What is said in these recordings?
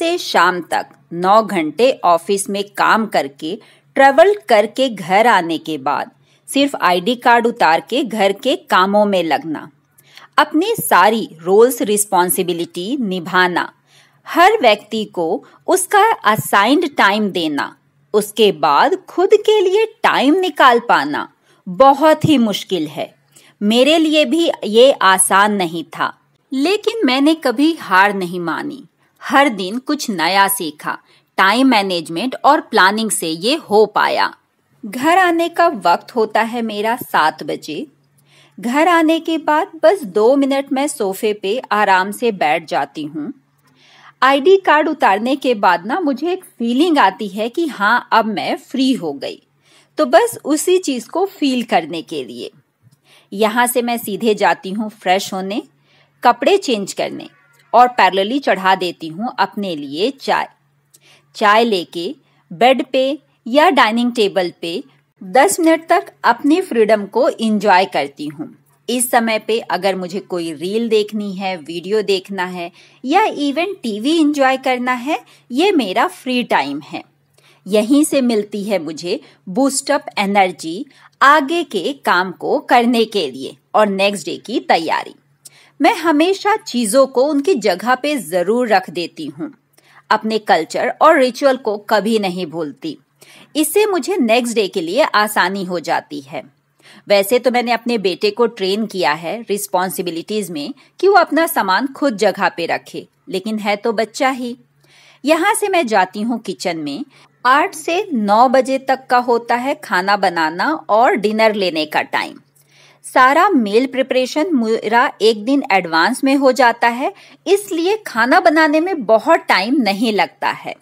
से शाम तक नौ घंटे ऑफिस में काम करके ट्रेवल करके घर आने के बाद सिर्फ आईडी कार्ड उतार के घर के कामों में लगना अपनी सारी रोल्स रिस्पॉन्सिबिलिटी निभाना हर व्यक्ति को उसका असाइंड टाइम देना उसके बाद खुद के लिए टाइम निकाल पाना बहुत ही मुश्किल है मेरे लिए भी ये आसान नहीं था लेकिन मैंने कभी हार नहीं मानी हर दिन कुछ नया सीखा टाइम मैनेजमेंट और प्लानिंग से ये हो पाया घर आने का वक्त होता है मेरा सात बजे घर आने के बाद बस दो मिनट मैं सोफे पे आराम से बैठ जाती हूँ आईडी कार्ड उतारने के बाद ना मुझे एक फीलिंग आती है कि हाँ अब मैं फ्री हो गई तो बस उसी चीज़ को फील करने के लिए यहाँ से मैं सीधे जाती हूँ फ्रेश होने कपड़े चेंज करने और पैरेलली चढ़ा देती हूँ अपने लिए चाय चाय लेके बेड पे या डाइनिंग टेबल पे 10 मिनट तक अपने फ्रीडम को इंजॉय करती हूँ इस समय पे अगर मुझे कोई रील देखनी है वीडियो देखना है या इवन टीवी इंजॉय करना है ये मेरा फ्री टाइम है यहीं से मिलती है मुझे बूस्टअप एनर्जी आगे के काम को करने के लिए और नेक्स्ट डे की तैयारी मैं हमेशा चीजों को उनकी जगह पे जरूर रख देती हूँ अपने कल्चर और रिचुअल को कभी नहीं भूलती इससे मुझे नेक्स्ट डे के लिए आसानी हो जाती है वैसे तो मैंने अपने बेटे को ट्रेन किया है रिस्पॉन्सिबिलिटीज में कि वो अपना सामान खुद जगह पे रखे लेकिन है तो बच्चा ही यहाँ से मैं जाती हूँ किचन में आठ से नौ बजे तक का होता है खाना बनाना और डिनर लेने का टाइम सारा मेल प्रिपरेशन मेरा एक दिन एडवांस में हो जाता है इसलिए खाना बनाने में बहुत टाइम नहीं लगता है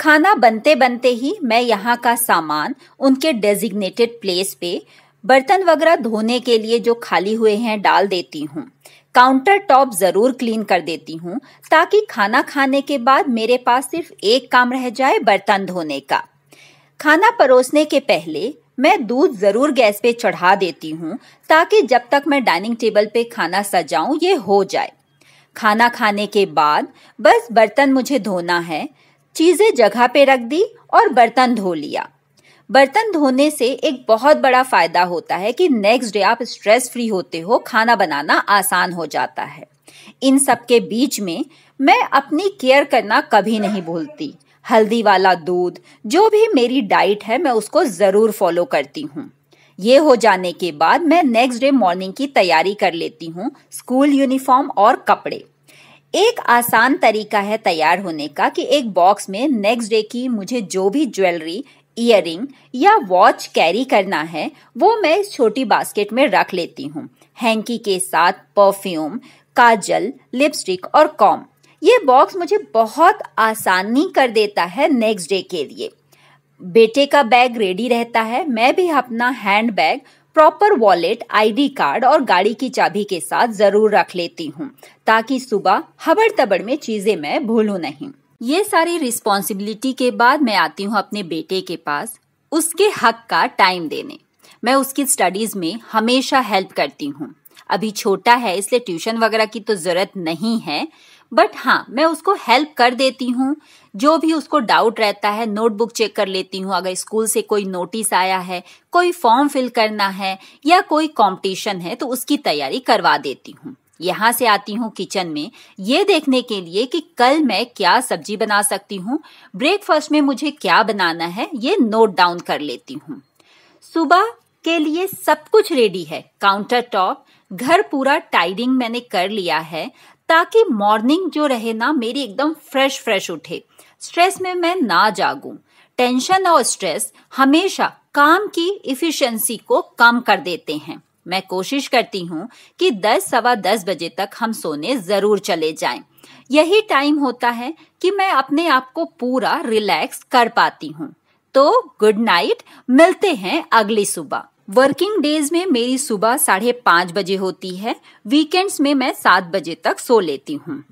खाना बनते बनते ही मैं यहाँ का सामान उनके डेजिग्नेटेड प्लेस पे बर्तन वगैरह धोने के लिए जो खाली हुए हैं डाल देती हूँ काउंटर टॉप जरूर क्लीन कर देती हूँ ताकि खाना खाने के बाद मेरे पास सिर्फ एक काम रह जाए बर्तन धोने का खाना परोसने के पहले मैं दूध जरूर गैस पे चढ़ा देती हूँ ताकि जब तक मैं डाइनिंग टेबल पे खाना सजाऊं ये हो जाए खाना खाने के बाद बस बर्तन मुझे धोना है चीजें जगह पे रख दी और बर्तन धो लिया बर्तन धोने से एक बहुत बड़ा फायदा होता है कि नेक्स्ट डे आप स्ट्रेस फ्री होते हो खाना बनाना आसान हो जाता है इन सब के बीच में मैं अपनी केयर करना कभी नहीं भूलती हल्दी वाला दूध जो भी मेरी डाइट है मैं उसको ज़रूर फॉलो करती हूँ ये हो जाने के बाद मैं नेक्स्ट डे मॉर्निंग की तैयारी कर लेती हूँ स्कूल यूनिफॉर्म और कपड़े एक आसान तरीका है तैयार होने का कि एक बॉक्स में नेक्स्ट डे की मुझे जो भी ज्वेलरी इयर या वॉच कैरी करना है वो मैं इस छोटी बास्केट में रख लेती हूँ हैंकी के साथ परफ्यूम काजल लिपस्टिक और कॉम ये बॉक्स मुझे बहुत आसानी कर देता है नेक्स्ट डे के लिए बेटे का बैग रेडी रहता है मैं भी अपना hand bag proper wallet ID card और गाड़ी की चाबी के साथ जरूर रख लेती हूँ ताकि सुबह हबड़ तबड़ में चीजें मैं भूलू नहीं ये सारी रिस्पॉन्सिबिलिटी के बाद मैं आती हूँ अपने बेटे के पास उसके हक का टाइम देने मैं उसकी स्टडीज में हमेशा हेल्प करती हूँ अभी छोटा है इसलिए ट्यूशन वगैरह की तो जरूरत नहीं है बट हाँ मैं उसको हेल्प कर देती हूँ जो भी उसको डाउट रहता है नोटबुक चेक कर लेती हूँ अगर स्कूल से कोई नोटिस आया है कोई फॉर्म फिल करना है या कोई कंपटीशन है तो उसकी तैयारी करवा देती हूँ यहाँ से आती हूँ किचन में ये देखने के लिए कि कल मैं क्या सब्जी बना सकती हूँ ब्रेकफास्ट में मुझे क्या बनाना है ये नोट डाउन कर लेती हूँ सुबह के लिए सब कुछ रेडी है काउंटर टॉप घर पूरा टाइडिंग मैंने कर लिया है ताकि मॉर्निंग जो रहे ना मेरी एकदम फ्रेश फ्रेश उठे स्ट्रेस में मैं ना जागूं टेंशन और स्ट्रेस हमेशा काम की इफिशिएंसी को कम कर देते हैं मैं कोशिश करती हूँ कि दस सवा दस बजे तक हम सोने जरूर चले जाएं। यही टाइम होता है कि मैं अपने आप को पूरा रिलैक्स कर पाती हूँ तो गुड नाइट मिलते हैं अगली सुबह वर्किंग डेज में मेरी सुबह साढ़े पाँच बजे होती है वीकेंड्स में मैं सात बजे तक सो लेती हूँ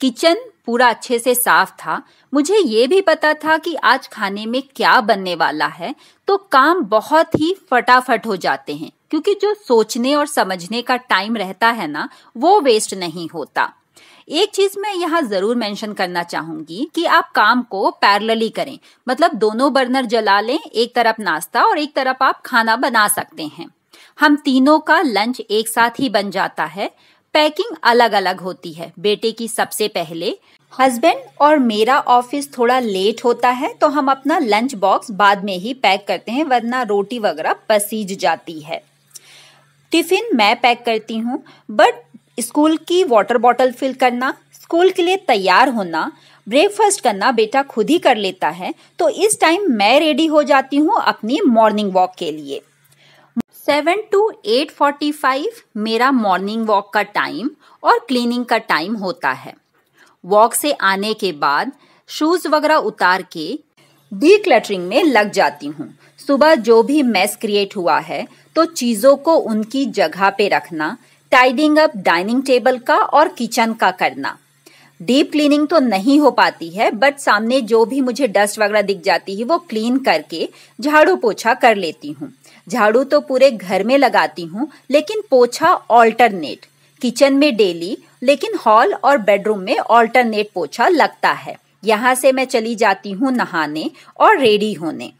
किचन पूरा अच्छे से साफ था मुझे ये भी पता था कि आज खाने में क्या बनने वाला है तो काम बहुत ही फटाफट हो जाते हैं क्योंकि जो सोचने और समझने का टाइम रहता है ना वो वेस्ट नहीं होता एक चीज मैं यहाँ जरूर मेंशन करना चाहूंगी कि आप काम को पैरलली करें मतलब दोनों बर्नर जला लें एक तरफ नाश्ता और एक तरफ आप खाना बना सकते हैं हम तीनों का लंच एक साथ ही बन जाता है पैकिंग अलग अलग होती है बेटे की सबसे पहले हस्बैंड और मेरा ऑफिस थोड़ा लेट होता है तो हम अपना लंच बॉक्स बाद में ही पैक करते हैं वरना रोटी वगैरह पसीज जाती है टिफिन मैं पैक करती हूँ बट स्कूल की वाटर बॉटल फिल करना स्कूल के लिए तैयार होना ब्रेकफास्ट करना बेटा खुद ही कर लेता है तो इस टाइम मैं रेडी हो जाती हूँ अपनी मॉर्निंग वॉक के लिए seven to eight forty five मेरा मॉर्निंग वॉक का टाइम और क्लीनिंग का टाइम होता है वॉक से आने के बाद शूज वगैरह उतार के डी क्लटरिंग में लग जाती हूँ सुबह जो भी मैस क्रिएट हुआ है तो चीज़ों को उनकी जगह पे रखना टाइडिंग अप डाइनिंग टेबल का और किचन का करना डीप क्लीनिंग तो नहीं हो पाती है बट सामने जो भी मुझे डस्ट वगैरह दिख जाती है वो क्लीन करके झाड़ू पोछा कर लेती हूँ झाड़ू तो पूरे घर में लगाती हूँ लेकिन पोछा ऑल्टरनेट किचन में डेली लेकिन हॉल और बेडरूम में ऑल्टरनेट पोछा लगता है यहाँ से मैं चली जाती हूँ नहाने और रेडी होने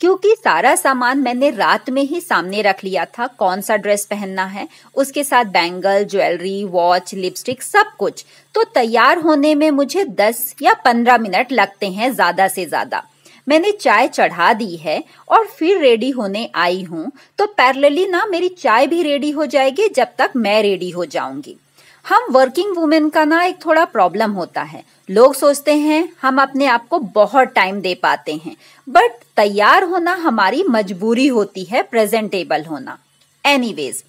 क्योंकि सारा सामान मैंने रात में ही सामने रख लिया था कौन सा ड्रेस पहनना है उसके साथ बैंगल ज्वेलरी वॉच लिपस्टिक सब कुछ तो तैयार होने में मुझे 10 या 15 मिनट लगते हैं ज्यादा से ज्यादा मैंने चाय चढ़ा दी है और फिर रेडी होने आई हूँ तो पैरलली ना मेरी चाय भी रेडी हो जाएगी जब तक मैं रेडी हो जाऊंगी हम वर्किंग वुमेन का ना एक थोड़ा प्रॉब्लम होता है लोग सोचते हैं हम अपने आप को बहुत टाइम दे पाते हैं बट तैयार होना हमारी मजबूरी होती है प्रेजेंटेबल होना एनीवेज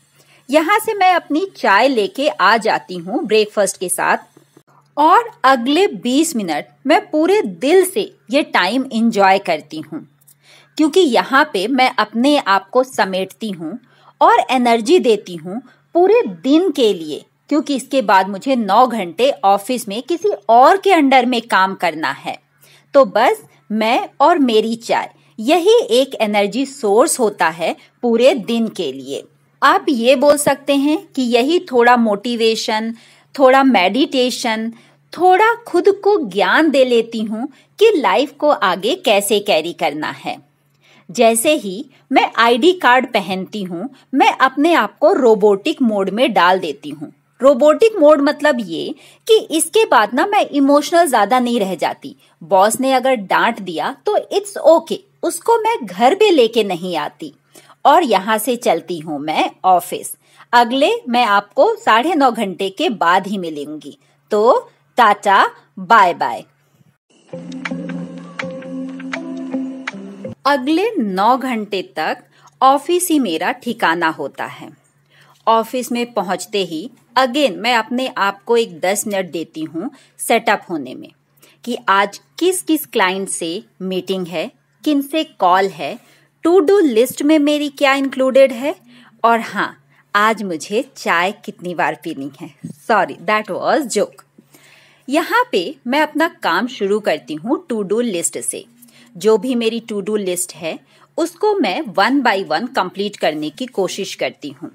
यहाँ से मैं अपनी चाय लेके आ जाती हूँ ब्रेकफास्ट के साथ और अगले 20 मिनट मैं पूरे दिल से ये टाइम इंजॉय करती हूँ क्योंकि यहाँ पे मैं अपने आप को समेटती हूँ और एनर्जी देती हूँ पूरे दिन के लिए क्योंकि इसके बाद मुझे 9 घंटे ऑफिस में किसी और के अंडर में काम करना है तो बस मैं और मेरी चाय यही एक एनर्जी सोर्स होता है पूरे दिन के लिए आप ये बोल सकते हैं कि यही थोड़ा मोटिवेशन थोड़ा मेडिटेशन थोड़ा खुद को ज्ञान दे लेती हूँ कि लाइफ को आगे कैसे कैरी करना है जैसे ही मैं आईडी कार्ड पहनती हूँ मैं अपने आप को रोबोटिक मोड में डाल देती हूँ रोबोटिक मोड मतलब ये कि इसके बाद ना मैं इमोशनल ज्यादा नहीं रह जाती बॉस ने अगर डांट दिया तो इट्स ओके okay. उसको मैं घर पे लेके नहीं आती और यहाँ से चलती हूँ मैं ऑफिस अगले मैं आपको साढ़े नौ घंटे के बाद ही मिलूंगी तो टाटा बाय बाय अगले नौ घंटे तक ऑफिस ही मेरा ठिकाना होता है ऑफिस में पहुंचते ही अगेन मैं अपने आप को एक दस मिनट देती हूँ सेटअप होने में कि आज किस किस क्लाइंट से मीटिंग है किन से कॉल है टू डू लिस्ट में मेरी क्या इंक्लूडेड है और हाँ आज मुझे चाय कितनी बार पीनी है सॉरी दैट वॉज जोक यहाँ पे मैं अपना काम शुरू करती हूँ टू डू लिस्ट से जो भी मेरी टू डू लिस्ट है उसको मैं वन बाई वन कंप्लीट करने की कोशिश करती हूँ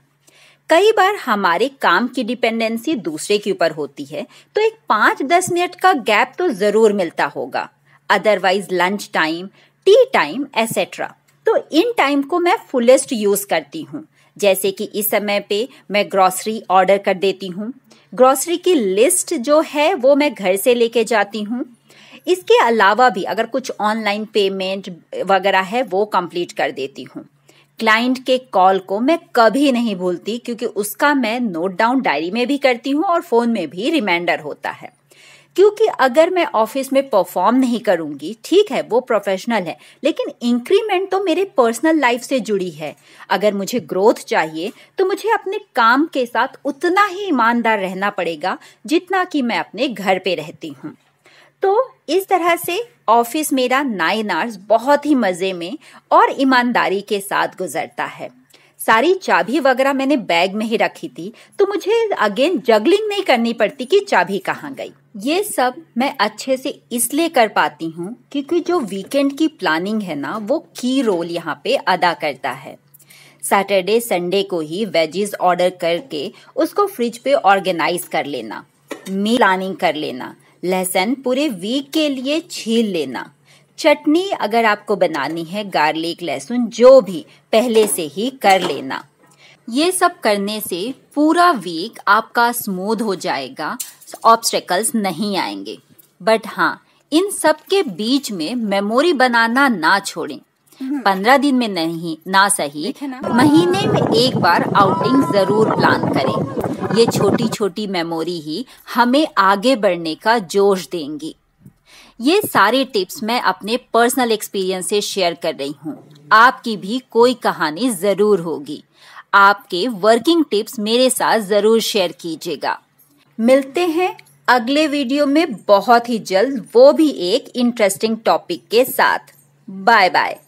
कई बार हमारे काम की डिपेंडेंसी दूसरे के ऊपर होती है तो एक पांच दस मिनट का गैप तो जरूर मिलता होगा otherwise lunch time tea time etcetera तो इन टाइम को मैं फुलेस्ट यूज करती हूँ जैसे कि इस समय पे मैं ग्रॉसरी ऑर्डर कर देती हूँ ग्रॉसरी की लिस्ट जो है वो मैं घर से लेके जाती हूँ इसके अलावा भी अगर कुछ ऑनलाइन पेमेंट वगैरह है वो कंप्लीट कर देती हूँ क्लाइंट के कॉल को मैं कभी नहीं भूलती क्योंकि उसका मैं नोट डाउन डायरी में भी करती हूँ और फोन में भी रिमाइंडर होता है क्योंकि अगर मैं ऑफिस में परफॉर्म नहीं करूंगी ठीक है वो प्रोफेशनल है लेकिन इंक्रीमेंट तो मेरे पर्सनल लाइफ से जुड़ी है अगर मुझे ग्रोथ चाहिए तो मुझे अपने काम के साथ उतना ही ईमानदार रहना पड़ेगा जितना कि मैं अपने घर पे रहती हूँ तो इस तरह से ऑफिस मेरा नाइन आवर्स बहुत ही मज़े में और ईमानदारी के साथ गुजरता है सारी चाबी वगैरह मैंने बैग में ही रखी थी तो मुझे अगेन जगलिंग नहीं करनी पड़ती कि चाबी कहाँ गई ये सब मैं अच्छे से इसलिए कर पाती हूँ क्योंकि जो वीकेंड की प्लानिंग है ना वो की रोल यहाँ पे अदा करता है सैटरडे संडे को ही वेजेस ऑर्डर करके उसको फ्रिज पे ऑर्गेनाइज कर लेना मी प्लानिंग कर लेना लहसन पूरे वीक के लिए छील लेना चटनी अगर आपको बनानी है गार्लिक लहसुन जो भी पहले से ही कर लेना ये सब करने से पूरा वीक आपका स्मूथ हो जाएगा ऑब्स्टेकल्स नहीं आएंगे बट हाँ इन सब के बीच में मेमोरी बनाना ना छोड़ें हम्म। पंद्रह दिन में नहीं ना सही महीने में एक बार आउटिंग जरूर प्लान करें ये छोटी छोटी मेमोरी ही हमें आगे बढ़ने का जोश देंगी ये सारे टिप्स मैं अपने पर्सनल एक्सपीरियंस से शेयर कर रही हूँ आपकी भी कोई कहानी जरूर होगी आपके वर्किंग टिप्स मेरे साथ जरूर शेयर कीजिएगा मिलते हैं अगले वीडियो में बहुत ही जल्द वो भी एक इंटरेस्टिंग टॉपिक के साथ बाय बाय